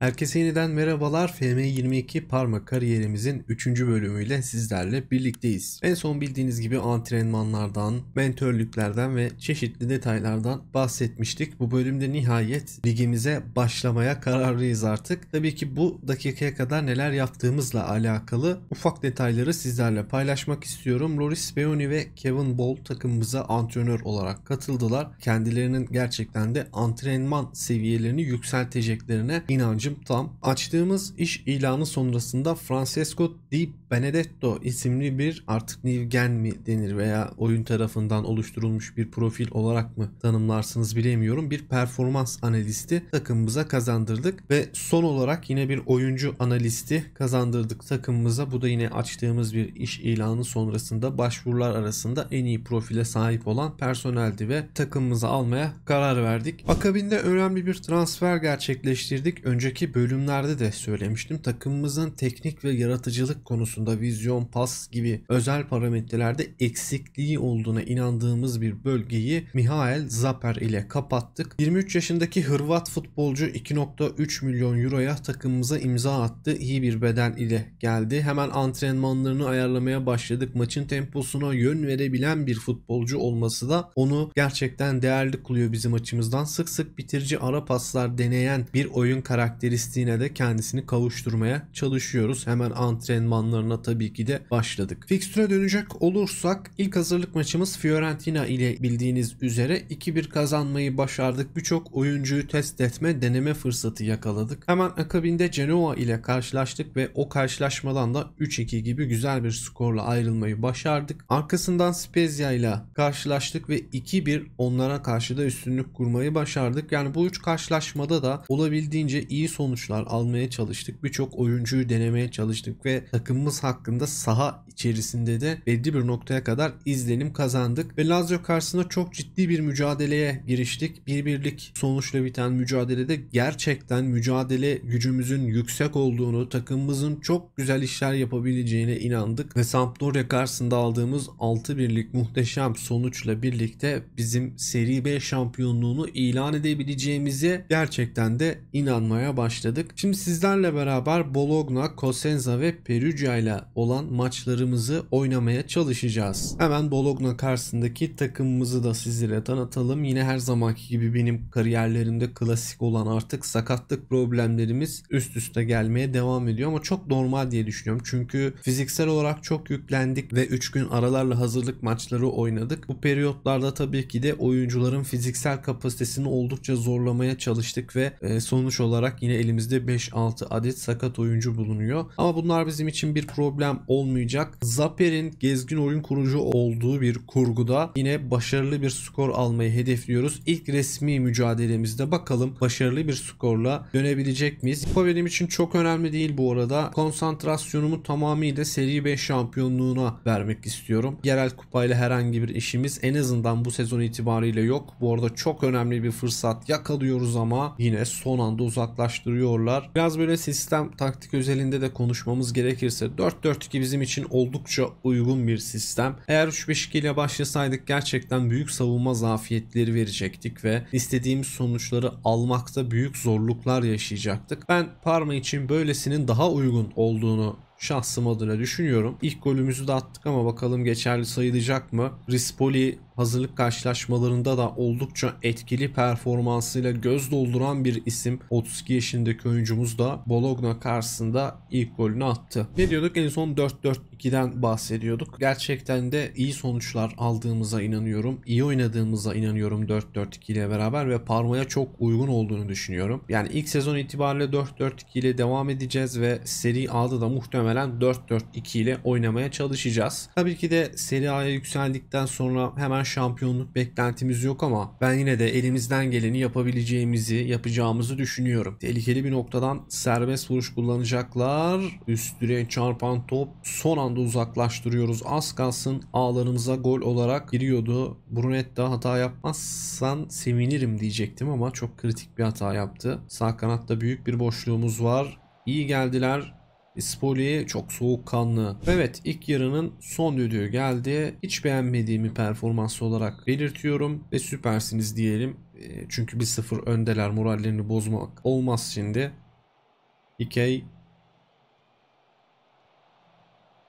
Herkese yeniden merhabalar. FM22 parmak kariyerimizin 3. bölümüyle sizlerle birlikteyiz. En son bildiğiniz gibi antrenmanlardan, mentörlüklerden ve çeşitli detaylardan bahsetmiştik. Bu bölümde nihayet ligimize başlamaya kararlıyız artık. Tabii ki bu dakikaya kadar neler yaptığımızla alakalı ufak detayları sizlerle paylaşmak istiyorum. Loris Beoni ve Kevin Ball takımımıza antrenör olarak katıldılar. Kendilerinin gerçekten de antrenman seviyelerini yükselteceklerine inancı amacım tam açtığımız iş ilanı sonrasında Francesco Di Benedetto isimli bir artık Nivgen mi denir veya oyun tarafından oluşturulmuş bir profil olarak mı tanımlarsınız bilemiyorum. Bir performans analisti takımımıza kazandırdık ve son olarak yine bir oyuncu analisti kazandırdık takımımıza. Bu da yine açtığımız bir iş ilanı sonrasında başvurular arasında en iyi profile sahip olan personeldi ve takımımızı almaya karar verdik. Akabinde önemli bir transfer gerçekleştirdik. Önceki önceki bölümlerde de söylemiştim. Takımımızın teknik ve yaratıcılık konusunda vizyon, pas gibi özel parametrelerde eksikliği olduğuna inandığımız bir bölgeyi Mihail Zaper ile kapattık. 23 yaşındaki Hırvat futbolcu 2.3 milyon euroya takımımıza imza attı. İyi bir beden ile geldi. Hemen antrenmanlarını ayarlamaya başladık. Maçın temposuna yön verebilen bir futbolcu olması da onu gerçekten değerli kılıyor bizim açımızdan. Sık sık bitirici ara paslar deneyen bir oyun karakteri istatistiğine de kendisini kavuşturmaya çalışıyoruz. Hemen antrenmanlarına tabii ki de başladık. Fikstüre dönecek olursak ilk hazırlık maçımız Fiorentina ile bildiğiniz üzere 2-1 kazanmayı başardık. Birçok oyuncuyu test etme, deneme fırsatı yakaladık. Hemen akabinde Genoa ile karşılaştık ve o karşılaşmadan da 3-2 gibi güzel bir skorla ayrılmayı başardık. Arkasından Spezia ile karşılaştık ve 2-1 onlara karşı da üstünlük kurmayı başardık. Yani bu üç karşılaşmada da olabildiğince iyi sonuçlar sonuçlar almaya çalıştık. Birçok oyuncuyu denemeye çalıştık ve takımımız hakkında saha içerisinde de belli bir noktaya kadar izlenim kazandık. Ve Lazio karşısında çok ciddi bir mücadeleye giriştik. Bir birlik sonuçla biten mücadelede gerçekten mücadele gücümüzün yüksek olduğunu, takımımızın çok güzel işler yapabileceğine inandık. Ve Sampdoria karşısında aldığımız 6 birlik muhteşem sonuçla birlikte bizim Serie B şampiyonluğunu ilan edebileceğimize gerçekten de inanmaya başladık başladık. Şimdi sizlerle beraber Bologna, Cosenza ve Perugia ile olan maçlarımızı oynamaya çalışacağız. Hemen Bologna karşısındaki takımımızı da sizlere tanıtalım. Yine her zamanki gibi benim kariyerlerimde klasik olan artık sakatlık problemlerimiz üst üste gelmeye devam ediyor ama çok normal diye düşünüyorum. Çünkü fiziksel olarak çok yüklendik ve 3 gün aralarla hazırlık maçları oynadık. Bu periyotlarda tabii ki de oyuncuların fiziksel kapasitesini oldukça zorlamaya çalıştık ve e, sonuç olarak yine yine elimizde 5-6 adet sakat oyuncu bulunuyor. Ama bunlar bizim için bir problem olmayacak. Zaper'in gezgin oyun kurucu olduğu bir kurguda yine başarılı bir skor almayı hedefliyoruz. İlk resmi mücadelemizde bakalım başarılı bir skorla dönebilecek miyiz? Kupa benim için çok önemli değil bu arada. Konsantrasyonumu tamamıyla Seri B şampiyonluğuna vermek istiyorum. Yerel kupayla herhangi bir işimiz en azından bu sezon itibariyle yok. Bu arada çok önemli bir fırsat yakalıyoruz ama yine son anda uzaklaştık araştırıyorlar. Biraz böyle sistem taktik özelinde de konuşmamız gerekirse 4-4-2 bizim için oldukça uygun bir sistem. Eğer 3-5-2 ile başlasaydık gerçekten büyük savunma zafiyetleri verecektik ve istediğimiz sonuçları almakta büyük zorluklar yaşayacaktık. Ben Parma için böylesinin daha uygun olduğunu şahsım adına düşünüyorum. İlk golümüzü de attık ama bakalım geçerli sayılacak mı? Rispoli hazırlık karşılaşmalarında da oldukça etkili performansıyla göz dolduran bir isim 32 yaşındaki oyuncumuz da Bologna karşısında ilk golünü attı. Ne diyorduk? En son 4-4-2'den bahsediyorduk. Gerçekten de iyi sonuçlar aldığımıza inanıyorum. İyi oynadığımıza inanıyorum 4-4-2 ile beraber ve parmaya çok uygun olduğunu düşünüyorum. Yani ilk sezon itibariyle 4-4-2 ile devam edeceğiz ve Seri A'da da muhtemelen 4-4-2 ile oynamaya çalışacağız. Tabii ki de Seri A'ya yükseldikten sonra hemen şampiyonluk beklentimiz yok ama ben yine de elimizden geleni yapabileceğimizi, yapacağımızı düşünüyorum. Tehlikeli bir noktadan serbest vuruş kullanacaklar. Üstüne çarpan top son anda uzaklaştırıyoruz. Az kalsın ağlarımıza gol olarak giriyordu. Brunetta hata yapmazsan sevinirim diyecektim ama çok kritik bir hata yaptı. Sağ kanatta büyük bir boşluğumuz var. İyi geldiler. Spoli'ye çok soğukkanlı. Evet ilk yarının son düdüğü geldi. Hiç beğenmediğimi performans olarak belirtiyorum ve süpersiniz diyelim. E, çünkü 1-0 öndeler morallerini bozmak olmaz şimdi. Ikey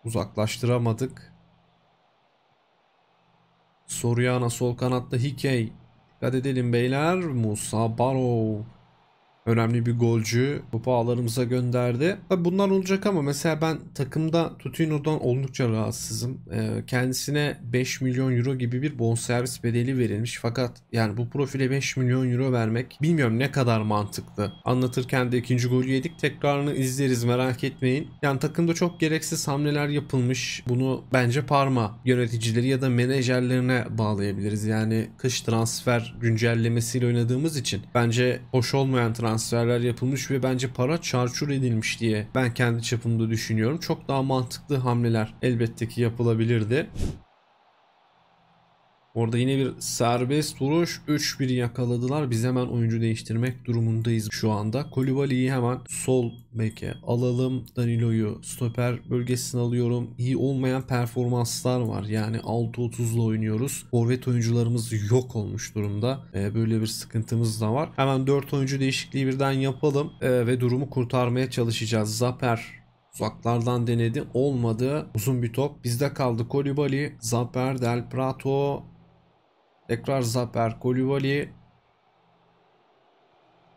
uzaklaştıramadık. Soriana sol kanatta Hikey. Dikkat edelim beyler. Musa Barov önemli bir golcü topu ağlarımıza gönderdi. Tabi bunlar olacak ama mesela ben takımda Tutino'dan oldukça rahatsızım. Ee, kendisine 5 milyon euro gibi bir bonservis bedeli verilmiş fakat yani bu profile 5 milyon euro vermek bilmiyorum ne kadar mantıklı. Anlatırken de ikinci golü yedik tekrarını izleriz merak etmeyin. Yani takımda çok gereksiz hamleler yapılmış. Bunu bence Parma yöneticileri ya da menajerlerine bağlayabiliriz. Yani kış transfer güncellemesiyle oynadığımız için bence hoş olmayan transfer transferler yapılmış ve bence para çarçur edilmiş diye ben kendi çapımda düşünüyorum. Çok daha mantıklı hamleler elbette ki yapılabilirdi. Orada yine bir serbest vuruş 3-1 yakaladılar. Biz hemen oyuncu değiştirmek durumundayız şu anda. Kolibali'yi hemen sol beke alalım. Danilo'yu stoper bölgesine alıyorum. İyi olmayan performanslar var. Yani 6.30'la oynuyoruz. Forvet oyuncularımız yok olmuş durumda. Ee, böyle bir sıkıntımız da var. Hemen 4 oyuncu değişikliği birden yapalım ee, ve durumu kurtarmaya çalışacağız. Zaper uzaklardan denedi olmadı uzun bir top bizde kaldı Kolibali, Zaper, Del Prato Tekrar Zaper Kolivali.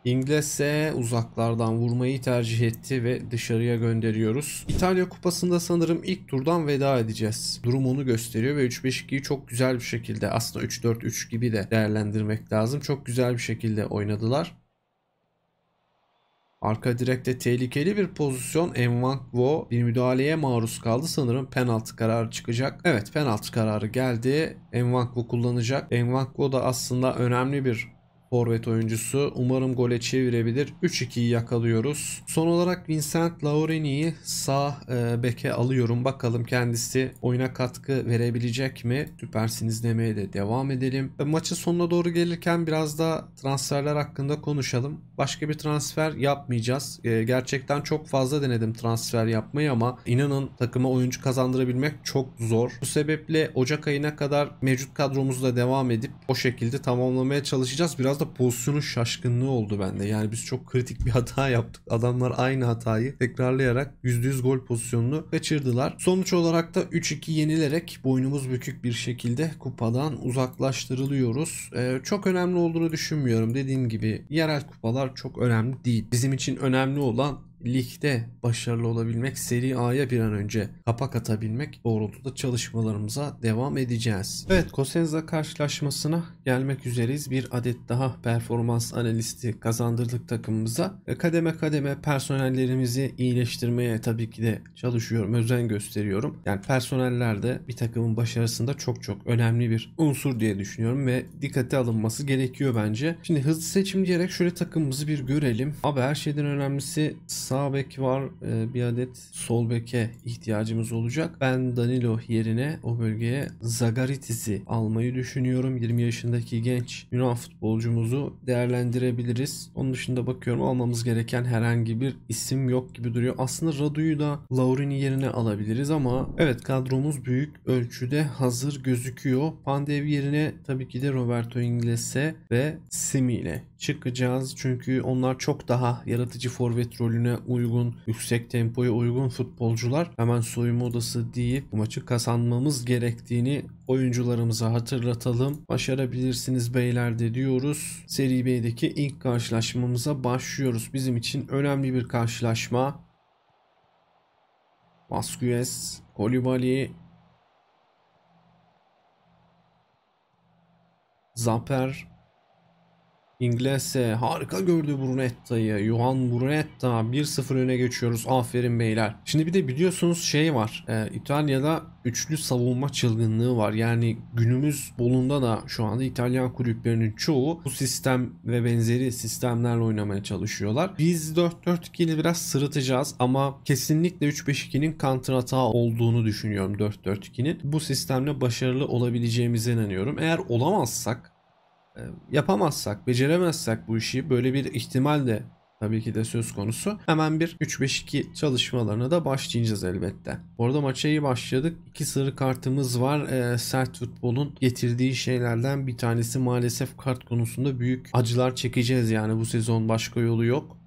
İngiliz'e uzaklardan vurmayı tercih etti ve dışarıya gönderiyoruz. İtalya kupasında sanırım ilk turdan veda edeceğiz. Durum onu gösteriyor ve 3-5-2'yi çok güzel bir şekilde aslında 3-4-3 gibi de değerlendirmek lazım. Çok güzel bir şekilde oynadılar. Arka direkte tehlikeli bir pozisyon. Envangvo bir müdahaleye maruz kaldı. Sanırım penaltı kararı çıkacak. Evet penaltı kararı geldi. Envangvo kullanacak. Envangvo da aslında önemli bir forvet oyuncusu. Umarım gole çevirebilir. 3-2'yi yakalıyoruz. Son olarak Vincent Laureni'yi sağ e, beke alıyorum. Bakalım kendisi oyuna katkı verebilecek mi? Süpersiniz demeye de devam edelim. E, maçın sonuna doğru gelirken biraz da transferler hakkında konuşalım. Başka bir transfer yapmayacağız. E, gerçekten çok fazla denedim transfer yapmayı ama inanın takıma oyuncu kazandırabilmek çok zor. Bu sebeple Ocak ayına kadar mevcut kadromuzla devam edip o şekilde tamamlamaya çalışacağız. Biraz biraz da pozisyonun şaşkınlığı oldu bende. Yani biz çok kritik bir hata yaptık. Adamlar aynı hatayı tekrarlayarak %100 gol pozisyonunu kaçırdılar. Sonuç olarak da 3-2 yenilerek boynumuz bükük bir şekilde kupadan uzaklaştırılıyoruz. Ee, çok önemli olduğunu düşünmüyorum. Dediğim gibi yerel kupalar çok önemli değil. Bizim için önemli olan ligde başarılı olabilmek, Serie A'ya bir an önce kapak atabilmek doğrultuda çalışmalarımıza devam edeceğiz. Evet, Kosenza karşılaşmasına gelmek üzereyiz. Bir adet daha performans analisti kazandırdık takımımıza. E, kademe kademe personellerimizi iyileştirmeye tabii ki de çalışıyorum, özen gösteriyorum. Yani personeller de bir takımın başarısında çok çok önemli bir unsur diye düşünüyorum ve dikkate alınması gerekiyor bence. Şimdi hızlı seçim diyerek şöyle takımımızı bir görelim. Abi her şeyden önemlisi sağ bek var. E, bir adet sol beke ihtiyacımız olacak. Ben Danilo yerine o bölgeye Zagaritis'i almayı düşünüyorum. 20 yaşındaki genç Yunan futbolcumuzu değerlendirebiliriz. Onun dışında bakıyorum almamız gereken herhangi bir isim yok gibi duruyor. Aslında Radu'yu da Laurin'i yerine alabiliriz ama evet kadromuz büyük ölçüde hazır gözüküyor. Pandev yerine tabii ki de Roberto Ingles'e ve Simi ile çıkacağız. Çünkü onlar çok daha yaratıcı forvet rolüne uygun, yüksek tempoya uygun futbolcular. Hemen soyunma odası deyip bu maçı kazanmamız gerektiğini oyuncularımıza hatırlatalım. Başarabilirsiniz beyler de diyoruz. Seri B'deki ilk karşılaşmamıza başlıyoruz. Bizim için önemli bir karşılaşma. Vasquez, Kolibali, Zaper, İngilizce harika gördü Brunetta'yı. Johan Brunetta 1-0 öne geçiyoruz. Aferin beyler. Şimdi bir de biliyorsunuz şey var. E, İtalya'da üçlü savunma çılgınlığı var. Yani günümüz bolunda da şu anda İtalyan kulüplerinin çoğu bu sistem ve benzeri sistemlerle oynamaya çalışıyorlar. Biz 4-4-2'yi biraz sırıtacağız ama kesinlikle 3-5-2'nin kantrata olduğunu düşünüyorum 4-4-2'nin. Bu sistemle başarılı olabileceğimize inanıyorum. Eğer olamazsak e, yapamazsak, beceremezsek bu işi böyle bir ihtimal de tabii ki de söz konusu. Hemen bir 3-5-2 çalışmalarına da başlayacağız elbette. Orada maça iyi başladık. İki sarı kartımız var. E, sert futbolun getirdiği şeylerden bir tanesi maalesef kart konusunda büyük acılar çekeceğiz yani bu sezon başka yolu yok.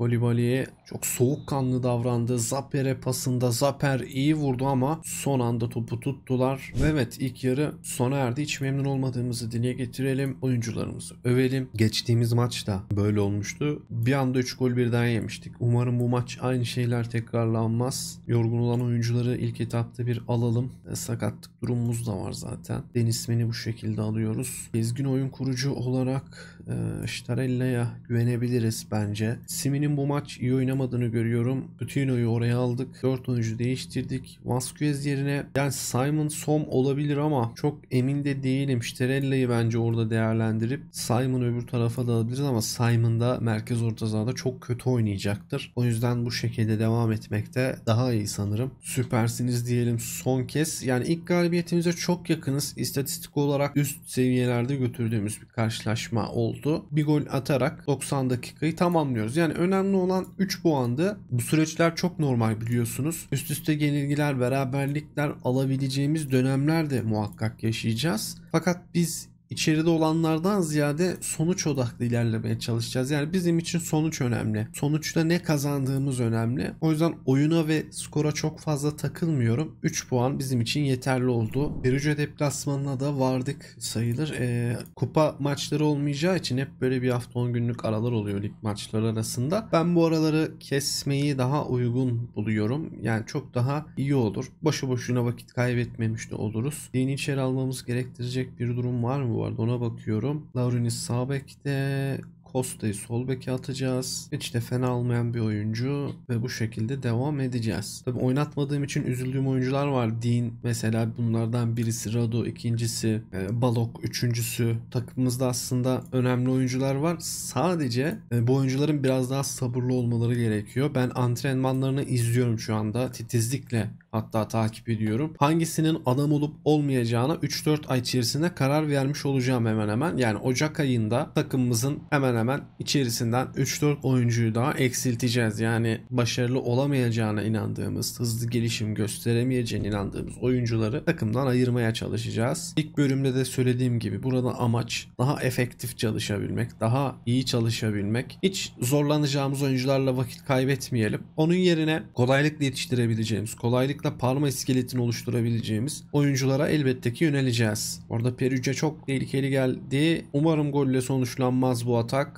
Kolibali'ye çok soğukkanlı davrandı. Zaper'e pasında Zaper iyi vurdu ama son anda topu tuttular. Evet ilk yarı sona erdi. Hiç memnun olmadığımızı dile getirelim. Oyuncularımızı övelim. Geçtiğimiz maçta böyle olmuştu. Bir anda 3 gol birden yemiştik. Umarım bu maç aynı şeyler tekrarlanmaz. Yorgun olan oyuncuları ilk etapta bir alalım. E, sakatlık durumumuz da var zaten. Deniz bu şekilde alıyoruz. Gezgin oyun kurucu olarak e, Ştarella'ya güvenebiliriz bence. Simin'in Fener'in bu maç iyi oynamadığını görüyorum. Bütüno'yu oraya aldık. 4 oyuncu değiştirdik. Vasquez yerine yani Simon Som olabilir ama çok emin de değilim. Şterella'yı bence orada değerlendirip Simon öbür tarafa da alabiliriz ama Simon da merkez orta sahada çok kötü oynayacaktır. O yüzden bu şekilde devam etmekte daha iyi sanırım. Süpersiniz diyelim son kez. Yani ilk galibiyetimize çok yakınız. İstatistik olarak üst seviyelerde götürdüğümüz bir karşılaşma oldu. Bir gol atarak 90 dakikayı tamamlıyoruz. Yani önemli önemli olan 3 puandı. Bu süreçler çok normal biliyorsunuz. Üst üste yenilgiler, beraberlikler alabileceğimiz dönemler de muhakkak yaşayacağız. Fakat biz içeride olanlardan ziyade sonuç odaklı ilerlemeye çalışacağız. Yani bizim için sonuç önemli. Sonuçta ne kazandığımız önemli. O yüzden oyuna ve skora çok fazla takılmıyorum. 3 puan bizim için yeterli oldu. Perugia deplasmanına da vardık sayılır. E, kupa maçları olmayacağı için hep böyle bir hafta 10 günlük aralar oluyor lig maçları arasında. Ben bu araları kesmeyi daha uygun buluyorum. Yani çok daha iyi olur. Boşu boşuna vakit kaybetmemiş de oluruz. Dini içeri almamız gerektirecek bir durum var mı bu ona bakıyorum. Laurenis sabekte. Costa'yı sol beke atacağız. Hiç de fena almayan bir oyuncu ve bu şekilde devam edeceğiz. Tabi oynatmadığım için üzüldüğüm oyuncular var. Dean mesela bunlardan birisi Rado ikincisi e, Balok üçüncüsü. Takımımızda aslında önemli oyuncular var. Sadece e, bu oyuncuların biraz daha sabırlı olmaları gerekiyor. Ben antrenmanlarını izliyorum şu anda. Titizlikle hatta takip ediyorum. Hangisinin adam olup olmayacağına 3-4 ay içerisinde karar vermiş olacağım hemen hemen. Yani Ocak ayında takımımızın hemen hemen içerisinden 3-4 oyuncuyu daha eksilteceğiz. Yani başarılı olamayacağına inandığımız, hızlı gelişim gösteremeyeceğine inandığımız oyuncuları takımdan ayırmaya çalışacağız. İlk bölümde de söylediğim gibi burada amaç daha efektif çalışabilmek, daha iyi çalışabilmek. Hiç zorlanacağımız oyuncularla vakit kaybetmeyelim. Onun yerine kolaylıkla yetiştirebileceğimiz, kolaylıkla parma iskeletini oluşturabileceğimiz oyunculara elbette ki yöneleceğiz. Orada Perüce çok tehlikeli geldi. Umarım golle sonuçlanmaz bu atak.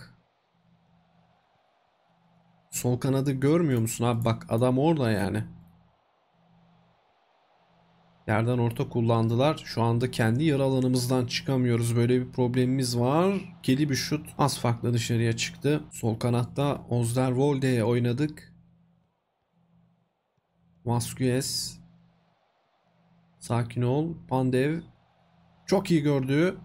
Sol kanadı görmüyor musun abi? Bak adam orada yani. Yerden orta kullandılar. Şu anda kendi yarı alanımızdan çıkamıyoruz. Böyle bir problemimiz var. Keli bir şut az farklı dışarıya çıktı. Sol kanatta Ozder Volde'ye oynadık. Vasquez. Sakin ol. Pandev. Çok iyi gördü.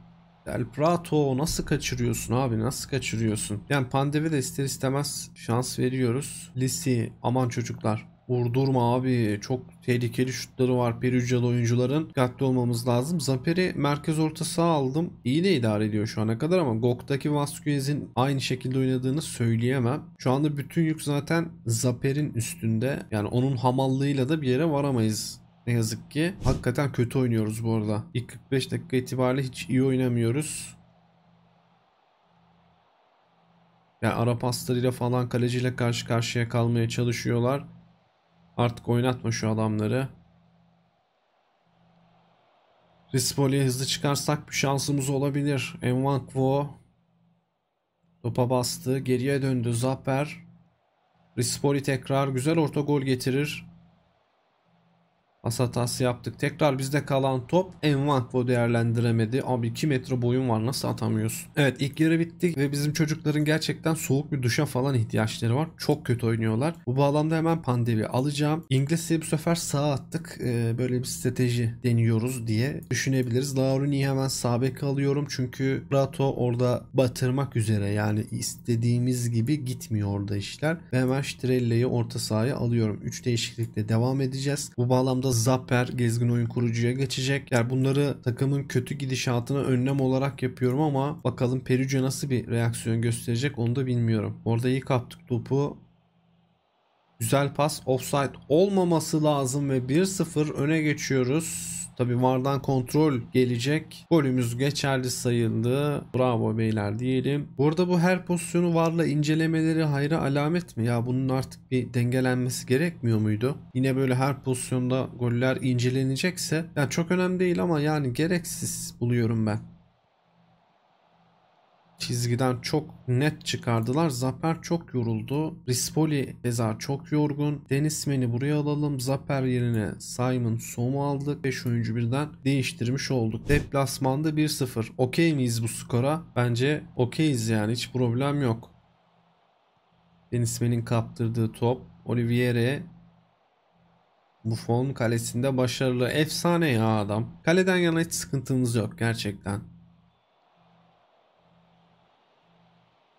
El Prato nasıl kaçırıyorsun abi nasıl kaçırıyorsun? Yani pandemi de ister istemez şans veriyoruz. Lisi aman çocuklar Vurdurma abi. Çok tehlikeli şutları var Perugialı oyuncuların. Dikkatli olmamız lazım. Zaper'i merkez orta sağ aldım. İyi de idare ediyor şu ana kadar ama Gok'taki Vasquez'in aynı şekilde oynadığını söyleyemem. Şu anda bütün yük zaten Zaper'in üstünde. Yani onun hamallığıyla da bir yere varamayız ne yazık ki. Hakikaten kötü oynuyoruz bu arada. İlk 45 dakika itibariyle hiç iyi oynamıyoruz. Yani ara paslarıyla falan kaleciyle karşı karşıya kalmaya çalışıyorlar. Artık oynatma şu adamları. Rispoli'ye hızlı çıkarsak bir şansımız olabilir. Envankvo topa bastı. Geriye döndü. Zaper. Rispoli tekrar güzel orta gol getirir. Pas hatası yaptık. Tekrar bizde kalan top Envankvo değerlendiremedi. Abi 2 metre boyun var nasıl atamıyorsun? Evet ilk yarı bittik ve bizim çocukların gerçekten soğuk bir duşa falan ihtiyaçları var. Çok kötü oynuyorlar. Bu bağlamda hemen Pandevi alacağım. İngilizce'yi bu sefer sağa attık. Ee, böyle bir strateji deniyoruz diye düşünebiliriz. Laurini'yi hemen sağ bek alıyorum. Çünkü Rato orada batırmak üzere. Yani istediğimiz gibi gitmiyor orada işler. Ve hemen Strelle'yi orta sahaya alıyorum. 3 değişiklikle devam edeceğiz. Bu bağlamda da Zapper gezgin oyun kurucuya geçecek. Yani bunları takımın kötü gidişatına önlem olarak yapıyorum ama bakalım Perugia nasıl bir reaksiyon gösterecek onu da bilmiyorum. Orada iyi kaptık topu. Güzel pas. Offside olmaması lazım ve 1-0 öne geçiyoruz. Tabi vardan kontrol gelecek. Golümüz geçerli sayıldı. Bravo beyler diyelim. Burada bu her pozisyonu varla incelemeleri hayra alamet mi? Ya bunun artık bir dengelenmesi gerekmiyor muydu? Yine böyle her pozisyonda goller incelenecekse. Yani çok önemli değil ama yani gereksiz buluyorum ben çizgiden çok net çıkardılar. Zaper çok yoruldu. Rispoli keza çok yorgun. Dennis buraya alalım. Zaper yerine Simon Som'u aldık. 5 oyuncu birden değiştirmiş olduk. Deplasmanda 1-0. Okey miyiz bu skora? Bence okeyiz yani hiç problem yok. Dennis kaptırdığı top. Oliviere Buffon kalesinde başarılı. Efsane ya adam. Kaleden yana hiç sıkıntımız yok gerçekten.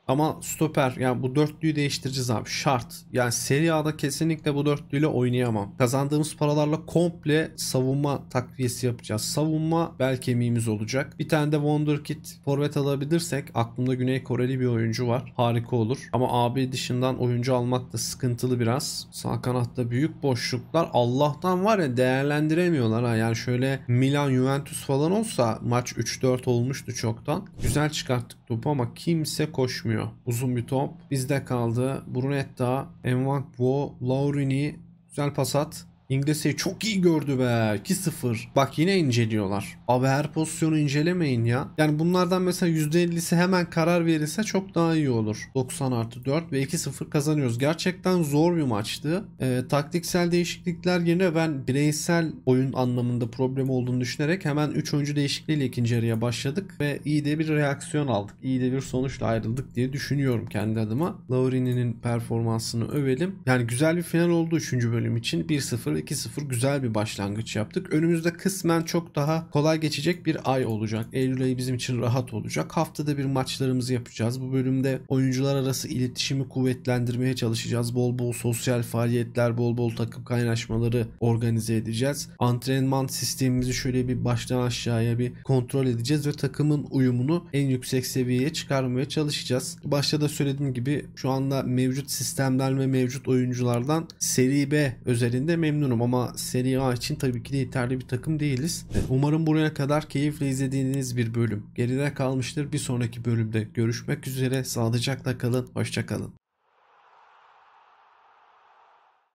Ama stoper yani bu dörtlüyü değiştireceğiz abi şart. Yani Serie A'da kesinlikle bu dörtlüyle oynayamam. Kazandığımız paralarla komple savunma takviyesi yapacağız. Savunma bel kemiğimiz olacak. Bir tane de Wonderkid forvet alabilirsek aklımda Güney Koreli bir oyuncu var. Harika olur. Ama abi dışından oyuncu almak da sıkıntılı biraz. Sağ kanatta büyük boşluklar. Allah'tan var ya değerlendiremiyorlar ha. Yani şöyle Milan Juventus falan olsa maç 3-4 olmuştu çoktan. Güzel çıkarttık topu ama kimse koşmuyor. Uzun bir top. Bizde kaldı. Brunetta, Envankwo, Laurini. Güzel pas at. İngilizceyi çok iyi gördü be. 2-0. Bak yine inceliyorlar. Abi her pozisyonu incelemeyin ya. Yani bunlardan mesela %50'si hemen karar verirse çok daha iyi olur. 90 artı 4 ve 2-0 kazanıyoruz. Gerçekten zor bir maçtı. E, taktiksel değişiklikler yerine ben bireysel oyun anlamında problem olduğunu düşünerek hemen 3 oyuncu değişikliğiyle ikinci yarıya başladık ve iyi de bir reaksiyon aldık. İyi de bir sonuçla ayrıldık diye düşünüyorum kendi adıma. Laurini'nin performansını övelim. Yani güzel bir final oldu 3. bölüm için. 1-0 2-0 güzel bir başlangıç yaptık. Önümüzde kısmen çok daha kolay geçecek bir ay olacak. Eylül ayı bizim için rahat olacak. Haftada bir maçlarımızı yapacağız. Bu bölümde oyuncular arası iletişimi kuvvetlendirmeye çalışacağız. Bol bol sosyal faaliyetler, bol bol takım kaynaşmaları organize edeceğiz. Antrenman sistemimizi şöyle bir baştan aşağıya bir kontrol edeceğiz ve takımın uyumunu en yüksek seviyeye çıkarmaya çalışacağız. Başta da söylediğim gibi şu anda mevcut sistemler ve mevcut oyunculardan Serie B özelinde memnunum ama Serie A için tabii ki de yeterli bir takım değiliz. Umarım buraya buraya kadar keyifle izlediğiniz bir bölüm geride kalmıştır. Bir sonraki bölümde görüşmek üzere. Sağlıcakla kalın. Hoşçakalın.